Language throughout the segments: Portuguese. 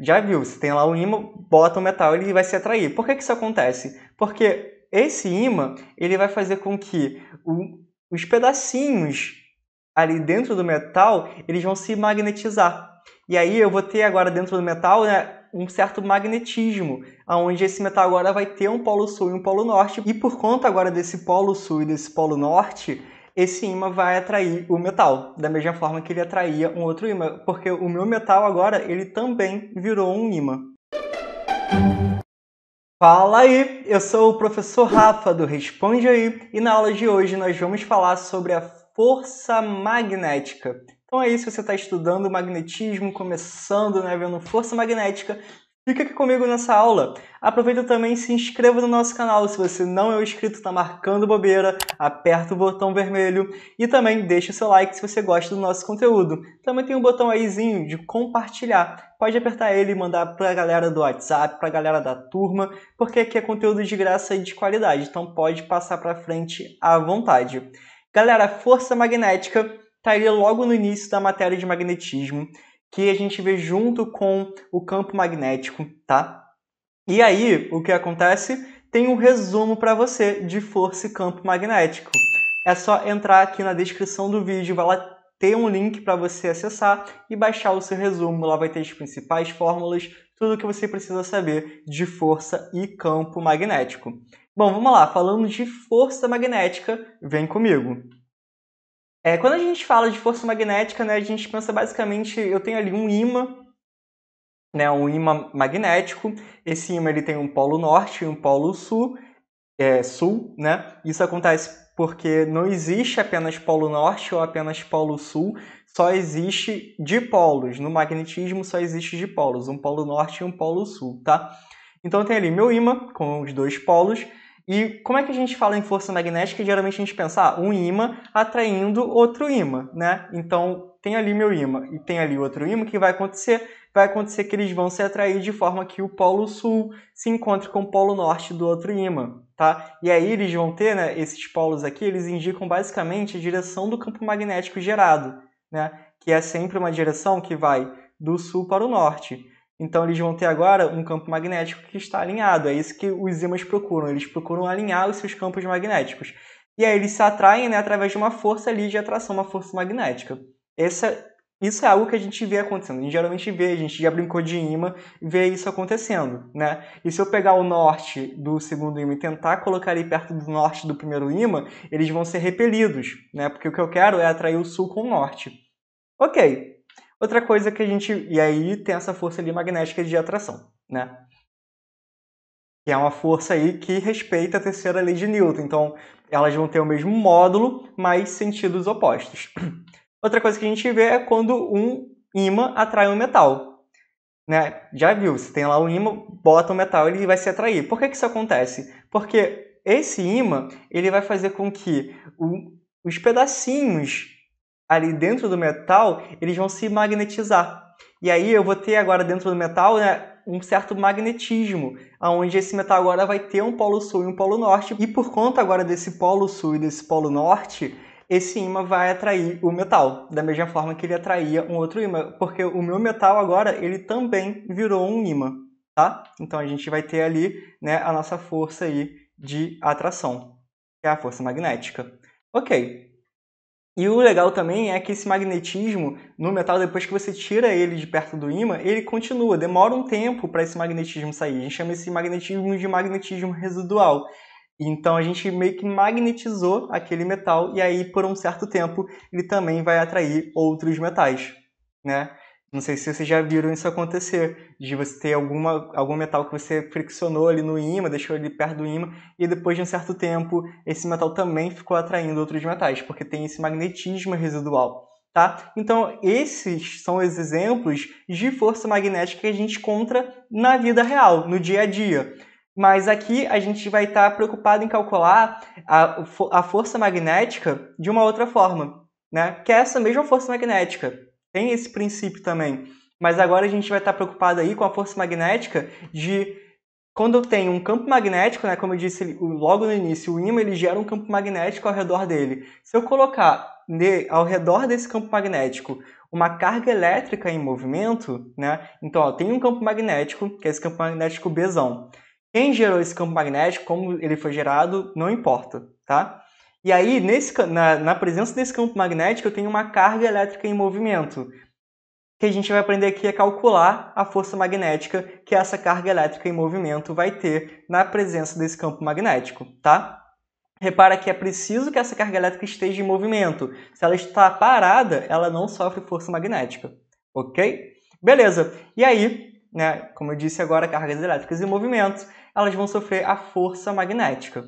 Já viu? Você tem lá um imã, bota o um metal e ele vai se atrair. Por que, que isso acontece? Porque esse imã ele vai fazer com que o, os pedacinhos ali dentro do metal eles vão se magnetizar. E aí eu vou ter agora dentro do metal né, um certo magnetismo, aonde esse metal agora vai ter um polo sul e um polo norte. E por conta agora desse polo sul e desse polo norte, esse imã vai atrair o metal, da mesma forma que ele atraía um outro imã, porque o meu metal agora ele também virou um imã. Fala aí, eu sou o professor Rafa do Responde aí e na aula de hoje nós vamos falar sobre a força magnética. Então é isso, você está estudando magnetismo, começando, né, vendo força magnética, Fica aqui comigo nessa aula. Aproveita também e se inscreva no nosso canal. Se você não é inscrito, está marcando bobeira, aperta o botão vermelho e também deixa o seu like se você gosta do nosso conteúdo. Também tem um botão aízinho de compartilhar. Pode apertar ele e mandar para a galera do WhatsApp, para a galera da turma, porque aqui é conteúdo de graça e de qualidade, então pode passar para frente à vontade. Galera, força magnética está ali logo no início da matéria de magnetismo que a gente vê junto com o campo magnético, tá? E aí, o que acontece? Tem um resumo para você de força e campo magnético. É só entrar aqui na descrição do vídeo, vai lá um link para você acessar e baixar o seu resumo. Lá vai ter as principais fórmulas, tudo o que você precisa saber de força e campo magnético. Bom, vamos lá, falando de força magnética, vem comigo. É, quando a gente fala de força magnética, né, a gente pensa basicamente, eu tenho ali um imã, né, um imã magnético. Esse imã ele tem um polo norte e um polo sul, é, sul, né? Isso acontece porque não existe apenas polo norte ou apenas polo sul, só existe dipolos. No magnetismo só existe dipolos, um polo norte e um polo sul, tá? Então tenho ali meu imã com os dois polos e como é que a gente fala em força magnética? Geralmente a gente pensa ah, um ímã atraindo outro ímã, né? Então tem ali meu ímã e tem ali outro ímã, o que vai acontecer? Vai acontecer que eles vão se atrair de forma que o polo sul se encontre com o polo norte do outro ímã, tá? E aí eles vão ter, né, esses polos aqui, eles indicam basicamente a direção do campo magnético gerado, né? Que é sempre uma direção que vai do sul para o norte. Então eles vão ter agora um campo magnético que está alinhado. É isso que os ímãs procuram. Eles procuram alinhar os seus campos magnéticos. E aí eles se atraem né, através de uma força ali de atração, uma força magnética. Essa, isso é algo que a gente vê acontecendo. A gente geralmente vê, a gente já brincou de imã, vê isso acontecendo. Né? E se eu pegar o norte do segundo imã e tentar colocar ali perto do norte do primeiro imã, eles vão ser repelidos, né? porque o que eu quero é atrair o sul com o norte. Ok, Outra coisa que a gente. E aí tem essa força ali magnética de atração, né? Que é uma força aí que respeita a terceira lei de Newton. Então, elas vão ter o mesmo módulo, mas sentidos opostos. Outra coisa que a gente vê é quando um imã atrai um metal. Né? Já viu, você tem lá um imã, bota um metal, e ele vai se atrair. Por que, que isso acontece? Porque esse imã ele vai fazer com que o, os pedacinhos ali dentro do metal, eles vão se magnetizar. E aí eu vou ter agora dentro do metal né, um certo magnetismo, aonde esse metal agora vai ter um polo sul e um polo norte. E por conta agora desse polo sul e desse polo norte, esse imã vai atrair o metal, da mesma forma que ele atraía um outro imã, porque o meu metal agora ele também virou um imã, tá? Então a gente vai ter ali, né, a nossa força aí de atração, que é a força magnética. OK. E o legal também é que esse magnetismo no metal, depois que você tira ele de perto do ímã, ele continua, demora um tempo para esse magnetismo sair. A gente chama esse magnetismo de magnetismo residual. Então a gente meio que magnetizou aquele metal e aí por um certo tempo ele também vai atrair outros metais, né? Não sei se vocês já viram isso acontecer, de você ter alguma, algum metal que você friccionou ali no ímã, deixou ele perto do ímã, e depois de um certo tempo esse metal também ficou atraindo outros metais, porque tem esse magnetismo residual. Tá? Então, esses são os exemplos de força magnética que a gente encontra na vida real, no dia a dia. Mas aqui a gente vai estar tá preocupado em calcular a, a força magnética de uma outra forma, né? que é essa mesma força magnética tem esse princípio também. Mas agora a gente vai estar preocupado aí com a força magnética de quando eu tenho um campo magnético, né, como eu disse logo no início, o ímã ele gera um campo magnético ao redor dele. Se eu colocar de, ao redor desse campo magnético uma carga elétrica em movimento, né, então ó, tem um campo magnético, que é esse campo magnético Bzão. Quem gerou esse campo magnético, como ele foi gerado, não importa, tá? E aí, nesse, na, na presença desse campo magnético, eu tenho uma carga elétrica em movimento. Que a gente vai aprender aqui é calcular a força magnética que essa carga elétrica em movimento vai ter na presença desse campo magnético, tá? Repara que é preciso que essa carga elétrica esteja em movimento. Se ela está parada, ela não sofre força magnética, ok? Beleza. E aí, né, como eu disse agora, cargas elétricas em movimento, elas vão sofrer a força magnética.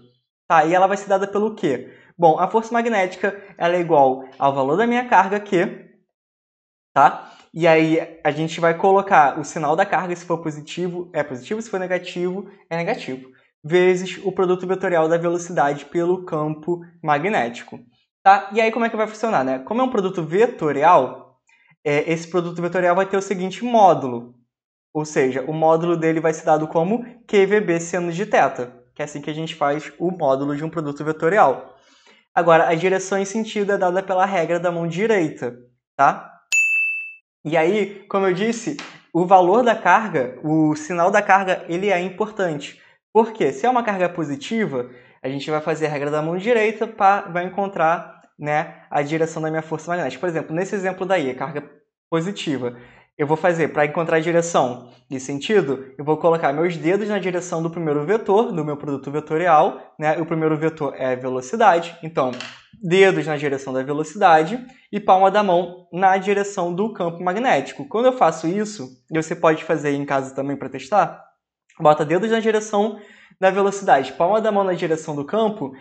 Tá, e ela vai ser dada pelo quê? Bom, a força magnética ela é igual ao valor da minha carga Q, tá? E aí a gente vai colocar o sinal da carga, se for positivo, é positivo, se for negativo, é negativo, vezes o produto vetorial da velocidade pelo campo magnético. Tá? E aí como é que vai funcionar, né? Como é um produto vetorial, é, esse produto vetorial vai ter o seguinte módulo, ou seja, o módulo dele vai ser dado como QVB seno de θ, que é assim que a gente faz o módulo de um produto vetorial. Agora, a direção em sentido é dada pela regra da mão direita, tá? E aí, como eu disse, o valor da carga, o sinal da carga, ele é importante. Porque se é uma carga positiva, a gente vai fazer a regra da mão direita, para vai encontrar né, a direção da minha força magnética. Por exemplo, nesse exemplo daí, a carga positiva eu vou fazer para encontrar a direção e sentido, eu vou colocar meus dedos na direção do primeiro vetor, do meu produto vetorial, né? O primeiro vetor é velocidade, então dedos na direção da velocidade e palma da mão na direção do campo magnético. Quando eu faço isso, e você pode fazer em casa também para testar, bota dedos na direção da velocidade, palma da mão na direção do campo,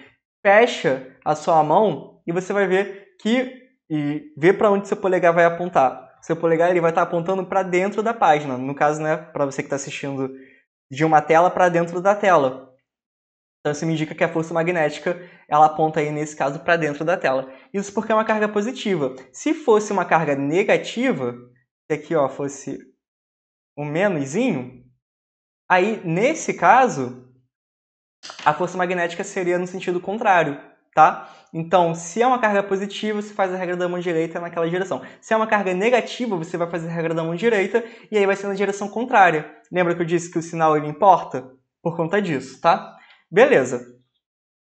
fecha a sua mão e você vai ver que e vê para onde seu polegar vai apontar seu polegar ele vai estar tá apontando para dentro da página. No caso, né, para você que está assistindo de uma tela para dentro da tela. Então isso me indica que a força magnética ela aponta aí nesse caso para dentro da tela. Isso porque é uma carga positiva. Se fosse uma carga negativa, se aqui ó fosse um menosinho, aí nesse caso a força magnética seria no sentido contrário, tá? Então, se é uma carga positiva, você faz a regra da mão direita naquela direção. Se é uma carga negativa, você vai fazer a regra da mão direita e aí vai ser na direção contrária. Lembra que eu disse que o sinal ele importa? Por conta disso, tá? Beleza.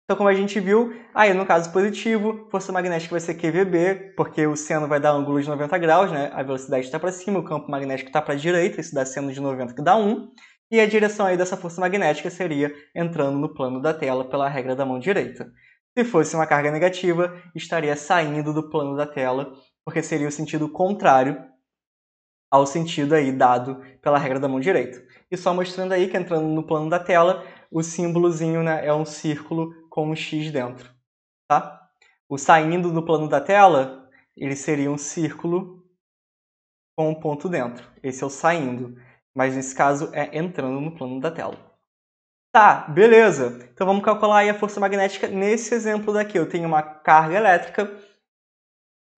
Então, como a gente viu, aí no caso positivo, força magnética vai ser QVB, porque o seno vai dar ângulo de 90 graus, né? A velocidade está para cima, o campo magnético está para a direita, isso dá seno de 90 que dá 1. E a direção aí dessa força magnética seria entrando no plano da tela pela regra da mão direita. Se fosse uma carga negativa, estaria saindo do plano da tela, porque seria o sentido contrário ao sentido aí dado pela regra da mão direita. E só mostrando aí que entrando no plano da tela, o símbolozinho né, é um círculo com um X dentro, tá? O saindo do plano da tela, ele seria um círculo com um ponto dentro. Esse é o saindo, mas nesse caso é entrando no plano da tela. Tá, beleza. Então vamos calcular aí a força magnética nesse exemplo daqui. Eu tenho uma carga elétrica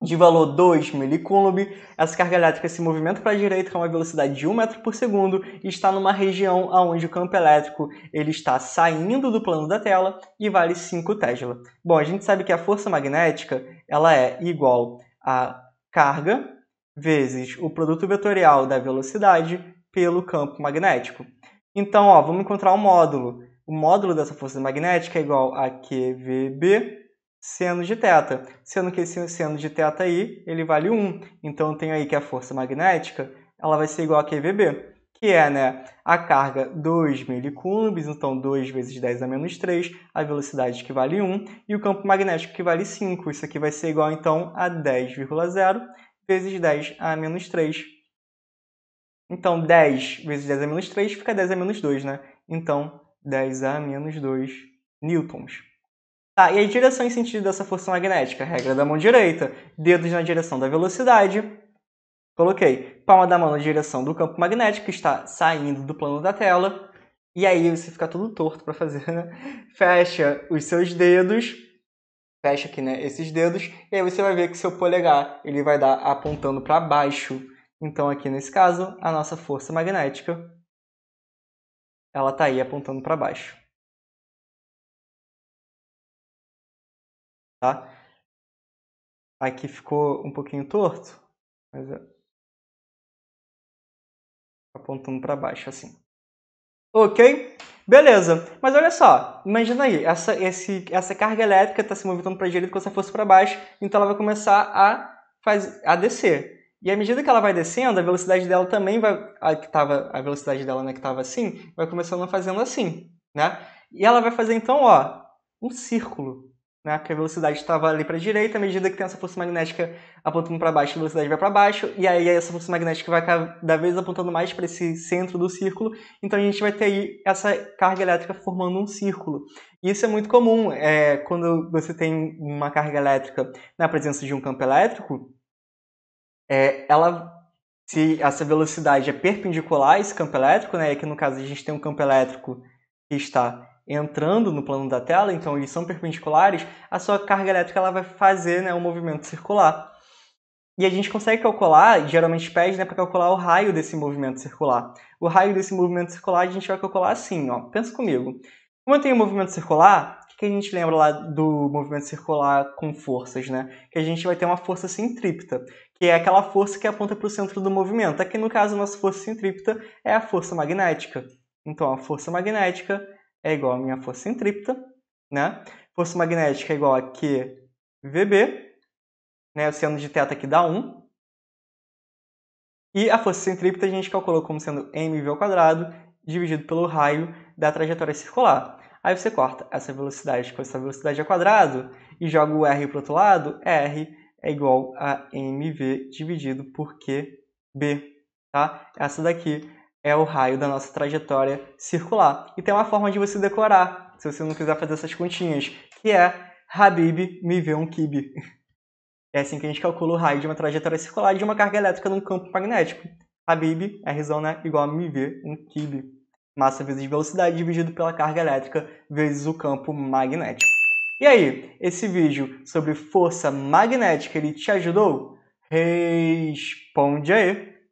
de valor 2 milicoulomb. Essa carga elétrica se movimenta para a direita com é uma velocidade de 1 metro por segundo e está numa região onde o campo elétrico ele está saindo do plano da tela e vale 5 Tesla. Bom, a gente sabe que a força magnética ela é igual a carga vezes o produto vetorial da velocidade pelo campo magnético. Então, ó, vamos encontrar o um módulo. O módulo dessa força magnética é igual a QVB seno de θ, sendo que esse seno de θ aí, ele vale 1. Então, eu tenho aí que a força magnética, ela vai ser igual a QVB, que é né, a carga 2 milicoulombs, então 2 vezes 10 a menos 3, a velocidade que vale 1, e o campo magnético que vale 5. Isso aqui vai ser igual, então, a 10,0 vezes 10 a menos 3 então, 10 vezes 10 é é né? então, a menos 3 fica 10 a menos 2, né? Então, 10 a menos 2 newtons. Tá, e a direção e sentido dessa força magnética? Regra da mão direita. Dedos na direção da velocidade. Coloquei palma da mão na direção do campo magnético, que está saindo do plano da tela. E aí você fica todo torto para fazer, né? Fecha os seus dedos, fecha aqui, né, esses dedos, e aí você vai ver que seu polegar, ele vai dar apontando para baixo então, aqui nesse caso, a nossa força magnética ela está aí apontando para baixo. Tá? Aqui ficou um pouquinho torto, mas é apontando para baixo assim. Ok? Beleza. Mas olha só, imagina aí, essa, esse, essa carga elétrica está se movimentando para a direita com se fosse para baixo, então ela vai começar a, faz, a descer. E à medida que ela vai descendo, a velocidade dela também vai. A, que tava, a velocidade dela, né, que estava assim, vai começando fazendo assim. Né? E ela vai fazer então, ó, um círculo. Né? Que a velocidade estava ali para a direita, à medida que tem essa força magnética apontando para baixo, a velocidade vai para baixo, e aí essa força magnética vai cada vez apontando mais para esse centro do círculo, então a gente vai ter aí essa carga elétrica formando um círculo. E isso é muito comum é, quando você tem uma carga elétrica na presença de um campo elétrico, é, ela se essa velocidade é perpendicular a esse campo elétrico, né? Aqui no caso a gente tem um campo elétrico que está entrando no plano da tela, então eles são perpendiculares, a sua carga elétrica ela vai fazer né, um movimento circular. E a gente consegue calcular, geralmente pede né, para calcular o raio desse movimento circular. O raio desse movimento circular a gente vai calcular assim, ó. pensa comigo. Como eu tenho um movimento circular, o que, que a gente lembra lá do movimento circular com forças? Né? Que a gente vai ter uma força centrípeta, que é aquela força que aponta para o centro do movimento. Aqui no caso, a nossa força centrípeta é a força magnética. Então, a força magnética é igual à minha força centrípeta, né? Força magnética é igual a QVB, né? O seno de θ aqui dá 1. E a força centrípeta a gente calculou como sendo mv ao quadrado dividido pelo raio da trajetória circular. Aí você corta essa velocidade com essa velocidade ao quadrado e joga o r para o outro lado, r é igual a mv dividido por qb, tá? Essa daqui é o raio da nossa trajetória circular. E tem uma forma de você decorar, se você não quiser fazer essas continhas, que é Habib me vê um kibe. É assim que a gente calcula o raio de uma trajetória circular de uma carga elétrica num campo magnético. Habib, é igual a mv, um kibe. Massa vezes velocidade dividido pela carga elétrica vezes o campo magnético. E aí, esse vídeo sobre força magnética ele te ajudou? Responde aí!